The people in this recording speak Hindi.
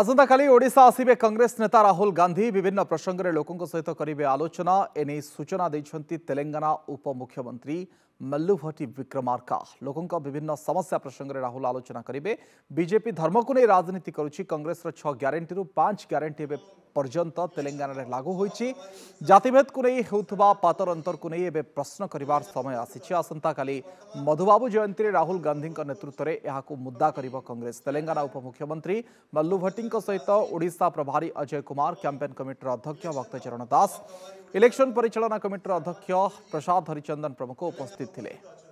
ଆସନ୍ତାକାଲି ଓଡ଼ିଶା ଆସିବେ କଂଗ୍ରେସ ନେତା ରାହୁଲ ଗାନ୍ଧୀ ବିଭିନ୍ନ ପ୍ରସଙ୍ଗରେ ଲୋକଙ୍କ ସହିତ କରିବେ ଆଲୋଚନା ଏନେଇ ସୂଚନା ଦେଇଛନ୍ତି ତେଲେଙ୍ଗାନା ଉପମୁଖ୍ୟମନ୍ତ୍ରୀ ମଲ୍ଲୁଭଟି ବିକ୍ରମାର୍କା ଲୋକଙ୍କ ବିଭିନ୍ନ ସମସ୍ୟା ପ୍ରସଙ୍ଗରେ ରାହୁଲ ଆଲୋଚନା କରିବେ ବିଜେପି ଧର୍ମକୁ ନେଇ ରାଜନୀତି କରୁଛି କଂଗ୍ରେସର ଛଅ ଗ୍ୟାରେଣ୍ଟିରୁ ପାଞ୍ଚ ଗ୍ୟାରେଣ୍ଟି ଏବେ पर्यटन तेलेाना लागू होतीभेद को नहीं हो पातर अंतर को नहीं प्रश्न कर समय आसी आसंता का मधुबाबू जयंती राहुल गांधी नेतृत्व में यह मुद्दा कर कंग्रेस तेलंगाना उपमुख्यमंत्री मल्लू भट्टी सहित ओडा प्रभारी अजय कुमार कैंपेन कमिटर अध्यक्ष भक्तचरण दास इलेक्शन परिचा कमिटर अध्यक्ष प्रसाद हरिचंदन प्रमुख उपस्थित थे